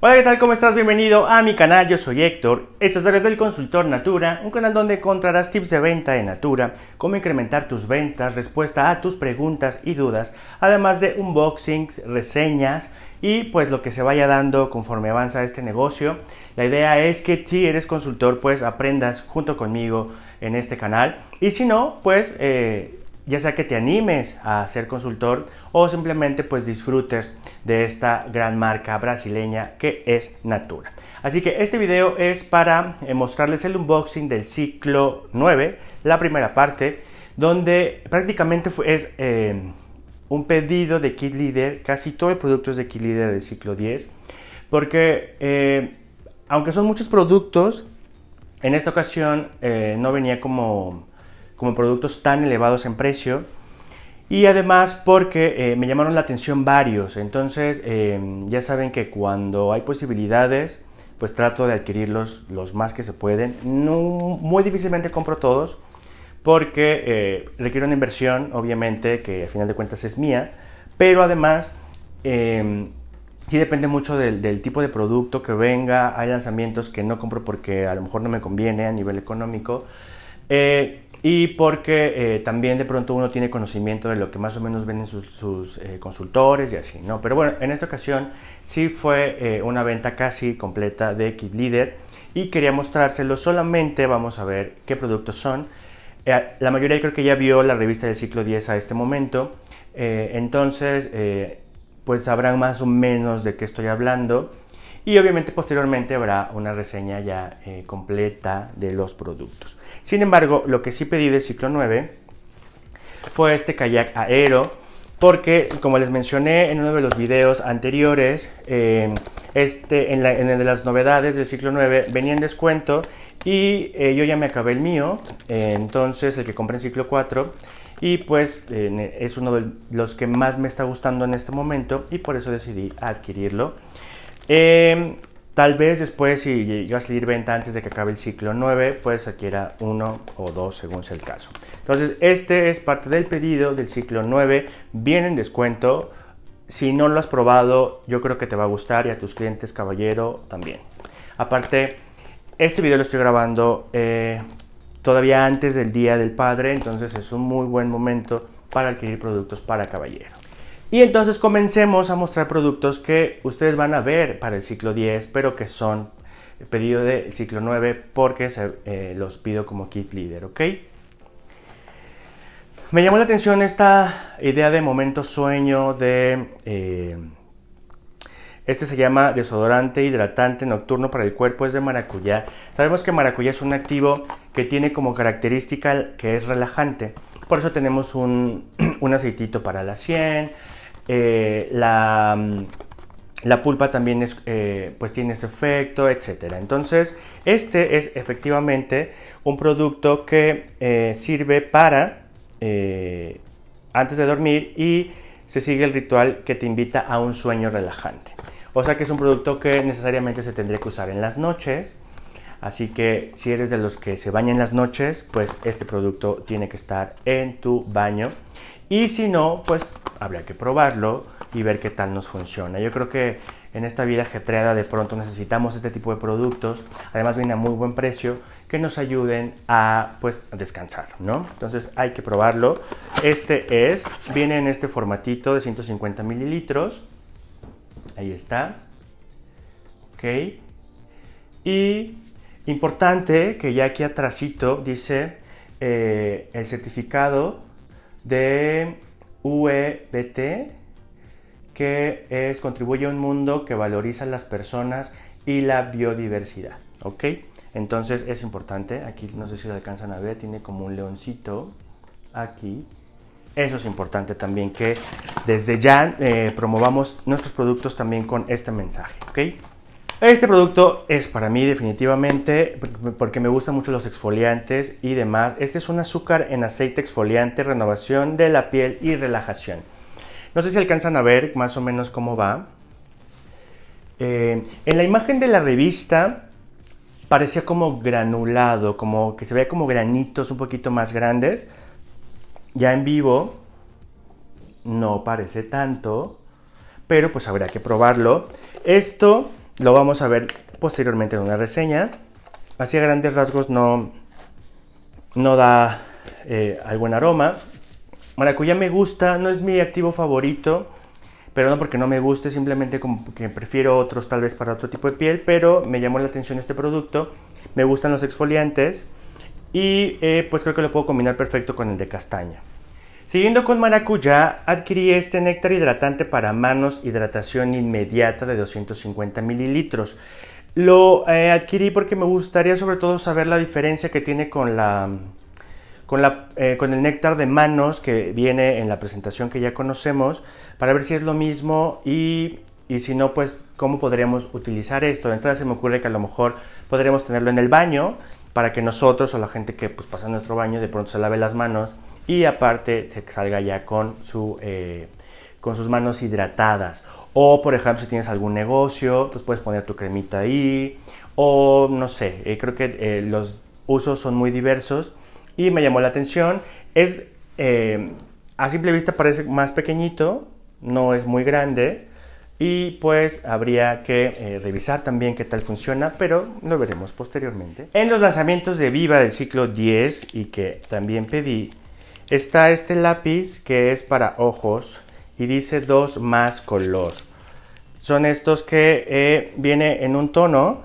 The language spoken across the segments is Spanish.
Hola, ¿qué tal? ¿Cómo estás? Bienvenido a mi canal, yo soy Héctor. Esto es del Consultor Natura, un canal donde encontrarás tips de venta de Natura, cómo incrementar tus ventas, respuesta a tus preguntas y dudas, además de unboxings, reseñas y pues lo que se vaya dando conforme avanza este negocio. La idea es que si eres consultor, pues aprendas junto conmigo en este canal y si no, pues... Eh, ya sea que te animes a ser consultor o simplemente pues disfrutes de esta gran marca brasileña que es Natura. Así que este video es para mostrarles el unboxing del ciclo 9, la primera parte, donde prácticamente es em, un pedido de Kit Leader, casi todo el producto es de Kit Leader del ciclo 10, porque em, aunque son muchos productos, en esta ocasión eh, no venía como como productos tan elevados en precio. Y además porque eh, me llamaron la atención varios, entonces eh, ya saben que cuando hay posibilidades, pues trato de adquirirlos los más que se pueden. No, muy difícilmente compro todos porque eh, requiere una inversión, obviamente, que al final de cuentas es mía, pero además sí depende mucho del, tipo de producto que venga, hay lanzamientos que no compro porque a lo mejor no me conviene a nivel económico y porque eh, también de pronto uno tiene conocimiento de lo que más o menos venden sus, eh, consultores y así, ¿no? Pero bueno, en esta ocasión sí fue eh, una venta casi completa de Kit Leader y quería mostrárselo solamente, vamos a ver qué productos son. la mayoría creo que ya vio la revista del ciclo 10 a este momento, entonces pues sabrán más o menos de qué estoy hablando y obviamente posteriormente habrá una reseña ya eh, completa de los productos. Sin embargo, lo que sí pedí del ciclo 9 fue este kayak aero porque como les mencioné en uno de los videos anteriores, eh, este, en, el de las novedades del ciclo 9 venía en descuento y eh, yo ya me acabé el mío, entonces el que compré en ciclo 4 y pues es uno de los que más me está gustando en este momento y por eso decidí adquirirlo. Em, tal vez después, si llega a salir venta antes de que acabe el ciclo 9, pues adquiera uno o dos según sea el caso. Entonces, este es parte del pedido del ciclo 9. Viene en descuento. Si no lo has probado, yo creo que te va a gustar y a tus clientes, caballero, también. Aparte, este video lo estoy grabando eh, todavía antes del Día del Padre, entonces es un muy buen momento para adquirir productos para caballero. Y entonces comencemos a mostrar productos que ustedes van a ver para el ciclo 10, pero que son pedido del ciclo 9 porque eh, los pido como kit líder, ¿ok? Me llamó la atención esta idea de momento sueño de... Eh, este se llama desodorante hidratante nocturno para el cuerpo, es de maracuyá. Sabemos que maracuyá es un activo que tiene como característica que es relajante. Por eso tenemos un, un aceitito para la sien, eh, la, la, pulpa también es, eh, pues tiene ese efecto, etc. Entonces, este es efectivamente un producto que eh, sirve para antes de dormir y se sigue el ritual que te invita a un sueño relajante. O sea que es un producto que necesariamente se tendría que usar en las noches. Así que si eres de los que se bañan en las noches, pues este producto tiene que estar en tu baño. Y si no, pues habría que probarlo y ver qué tal nos funciona. Yo creo que en esta vida ajetreada de pronto necesitamos este tipo de productos, además viene a muy buen precio, que nos ayuden a pues descansar, ¿no? Entonces hay que probarlo. Este es, viene en este formatito de 150 mililitros. Ahí está. Ok. Y importante que ya aquí atrásito dice eh, el certificado de UEBT, que es contribuye a un mundo que valoriza las personas y la biodiversidad. ¿Ok? Entonces es importante, aquí no sé si lo alcanzan a ver, tiene como un leoncito aquí. Eso es importante también que desde ya eh, promovamos nuestros productos también con este mensaje, ¿ok? Este producto es para mí definitivamente porque me gustan mucho los exfoliantes y demás. Este es un azúcar en aceite exfoliante, renovación de la piel y relajación. No sé si alcanzan a ver más o menos cómo va. Eh, en la imagen de la revista parecía como granulado, como que se veía como granitos un poquito más grandes. Ya en vivo no parece tanto, pero pues habrá que probarlo. Esto lo vamos a ver posteriormente en una reseña. Así a grandes rasgos no, no da eh, algún aroma. Maracuyá me gusta, no es mi activo favorito, pero no porque no me guste, simplemente como que prefiero otros tal vez para otro tipo de piel, pero me llamó la atención este producto. Me gustan los exfoliantes y eh, pues creo que lo puedo combinar perfecto con el de castaña. Siguiendo con Maracuya, adquirí este néctar hidratante para manos, hidratación inmediata de 250 mililitros. Lo eh, adquirí porque me gustaría sobre todo saber la diferencia que tiene con la... Eh, con, el néctar de manos que viene en la presentación que ya conocemos, para ver si es lo mismo y si no, pues cómo podríamos utilizar esto. Entonces se me ocurre que a lo mejor podremos tenerlo en el baño para que nosotros o la gente que pues, pasa en nuestro baño de pronto se lave las manos y aparte se salga ya con, su, eh, con sus manos hidratadas. O por ejemplo, si tienes algún negocio, pues puedes poner tu cremita ahí. O no sé, eh, creo que eh, los usos son muy diversos y me llamó la atención. Es, a simple vista parece más pequeñito, no es muy grande. Y pues habría que revisar también qué tal funciona, pero lo veremos posteriormente. En los lanzamientos de Viva del ciclo 10 y que también pedí, Está este lápiz que es para ojos y dice dos más color. Son estos que eh, viene en un tono.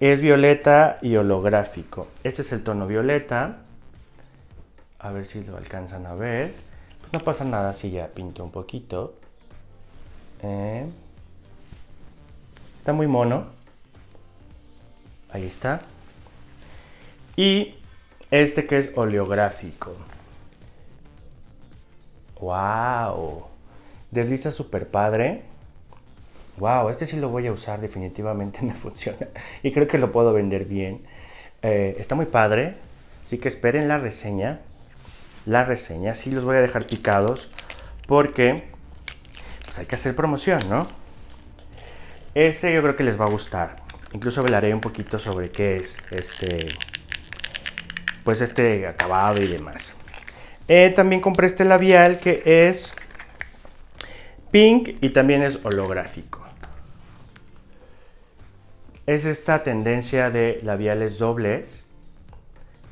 Es violeta y holográfico. Este es el tono violeta. A ver si lo alcanzan a ver. Pues no pasa nada si ya pinto un poquito. Eh, está muy mono. Ahí está. Y este que es oleográfico. ¡Wow! Desliza super padre. ¡Wow! Este sí lo voy a usar, definitivamente me funciona. Y creo que lo puedo vender bien. Eh, está muy padre. Así que esperen la reseña. La reseña. Sí los voy a dejar picados. Porque pues hay que hacer promoción, ¿no? Este yo creo que les va a gustar. Incluso hablaré un poquito sobre qué es este pues este acabado y demás. Eh, también compré este labial que es pink y también es holográfico. Es esta tendencia de labiales dobles.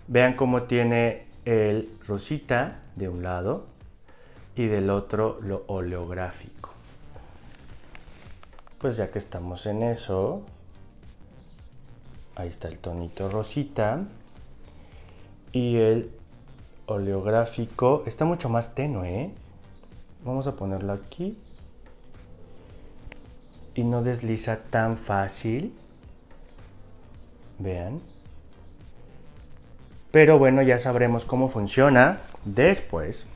Vean cómo tiene el rosita de un lado y del otro lo holográfico Pues ya que estamos en eso, ahí está el tonito rosita. Y el oleográfico está mucho más tenue. ¿eh? Vamos a ponerlo aquí. Y no desliza tan fácil. Vean. Pero bueno, ya sabremos cómo funciona después.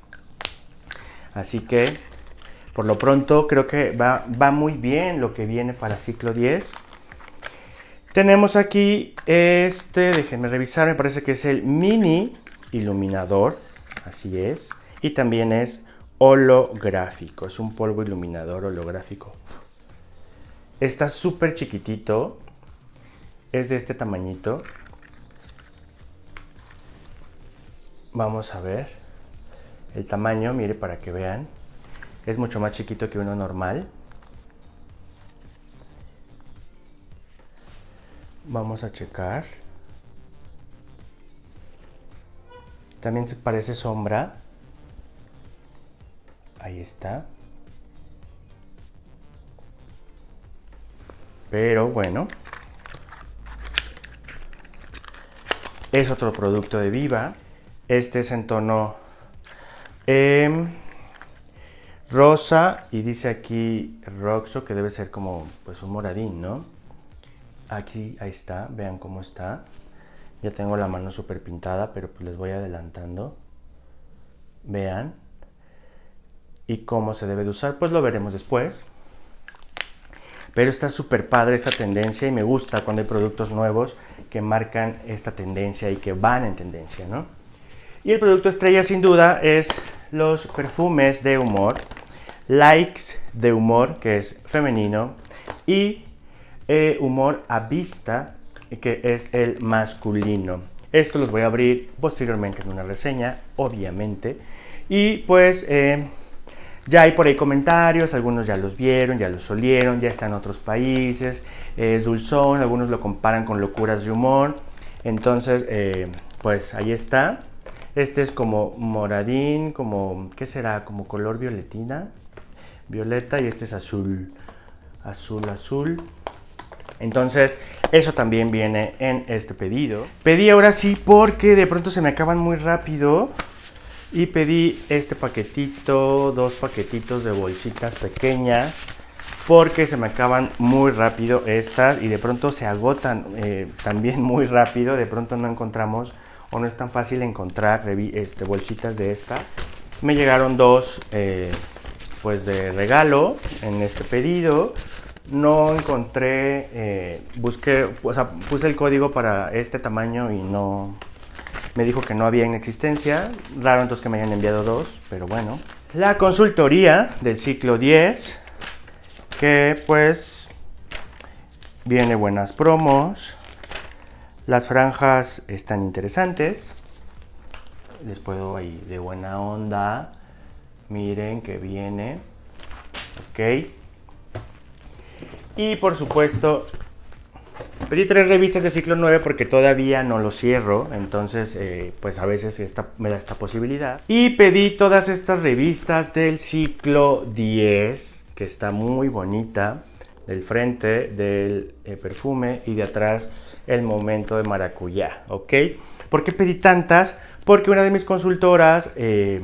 Así que, por lo pronto, creo que va, va muy bien lo que viene para ciclo 10. Tenemos aquí este, déjenme revisar, me parece que es el mini iluminador, así es, y también es holográfico, es un polvo iluminador holográfico. Está súper chiquitito, es de este tamañito. Vamos a ver el tamaño, mire para que vean, es mucho más chiquito que uno normal. Vamos a checar. También parece sombra. Ahí está. Pero bueno. Es otro producto de Viva. Este es en tono rosa y dice aquí roxo que debe ser como pues un moradín, ¿no? Aquí, ahí está, vean cómo está. Ya tengo la mano súper pintada, pero pues les voy adelantando. Vean. ¿Y cómo se debe de usar? Pues lo veremos después. Pero está súper padre esta tendencia y me gusta cuando hay productos nuevos que marcan esta tendencia y que van en tendencia, ¿no? Y el producto estrella sin duda es los perfumes de humor, likes de humor, que es femenino, y e humor a vista, que es el masculino. Esto los voy a abrir posteriormente en una reseña, obviamente. Y pues eh, ya hay por ahí comentarios, algunos ya los vieron, ya los solieron, ya están en otros países. Es dulzón, algunos lo comparan con locuras de humor. Entonces, eh, pues ahí está. Este es como moradín, como, ¿qué será? Como color violetina, violeta y este es azul, azul, azul. Entonces, eso también viene en este pedido. Pedí ahora sí porque de pronto se me acaban muy rápido. Y pedí este paquetito, dos paquetitos de bolsitas pequeñas. Porque se me acaban muy rápido estas y de pronto se agotan eh, también muy rápido. De pronto no encontramos o no es tan fácil encontrar este, bolsitas de esta. Me llegaron dos eh, pues de regalo en este pedido no encontré, eh, busqué, o sea, puse el código para este tamaño y no, me dijo que no había en existencia. Raro entonces que me hayan enviado dos, pero bueno. La consultoría del ciclo 10, que pues viene buenas promos. Las franjas están interesantes. Les puedo ahí de buena onda. Miren que viene. Ok. Y por supuesto, pedí tres revistas de ciclo 9 porque todavía no lo cierro, entonces eh, pues a veces esta, me da esta posibilidad. Y pedí todas estas revistas del ciclo 10, que está muy bonita, del frente, del eh, perfume y de atrás el momento de maracuyá, ¿ok? ¿Por qué pedí tantas? Porque una de mis consultoras... Eh,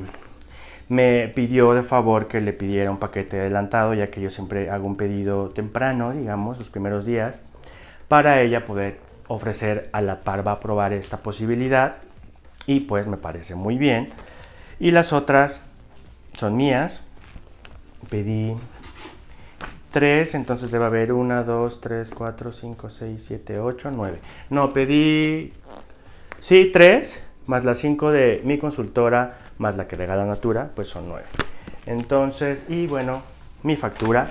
me pidió de favor que le pidiera un paquete adelantado, ya que yo siempre hago un pedido temprano, digamos, los primeros días, para ella poder ofrecer a la par va a probar esta posibilidad y pues me parece muy bien. Y las otras son mías. Pedí tres entonces debe haber una dos tres cuatro cinco seis siete ocho nueve No, pedí, sí, tres más las cinco de mi consultora más la que regala Natura, pues son 9. Entonces, y bueno, mi factura.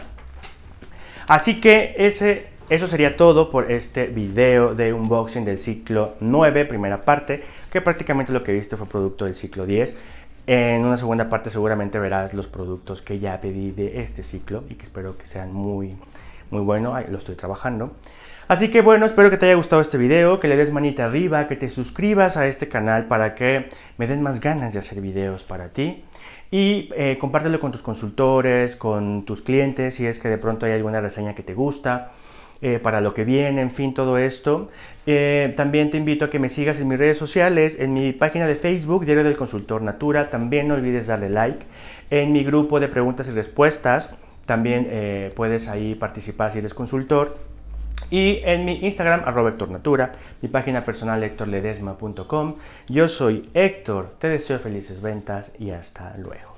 Así que ese, eso sería todo por este video de unboxing del ciclo 9, primera parte, que prácticamente lo que viste fue producto del ciclo 10. En una segunda parte seguramente verás los productos que ya pedí de este ciclo y que espero que sean muy, muy buenos, lo estoy trabajando. Así que bueno, espero que te haya gustado este video, que le des manita arriba, que te suscribas a este canal para que me den más ganas de hacer videos para ti. Y eh, compártelo con tus consultores, con tus clientes, si es que de pronto hay alguna reseña que te gusta. Eh, para lo que viene, en fin, todo esto. Eh, también te invito a que me sigas en mis redes sociales, en mi página de Facebook, Diario del Consultor Natura, también no olvides darle like, en mi grupo de preguntas y respuestas, también puedes ahí participar si eres consultor. Y en mi Instagram, arroba Héctor Natura, mi página personal hectorledesma.com. Yo soy Héctor, te deseo felices ventas y hasta luego.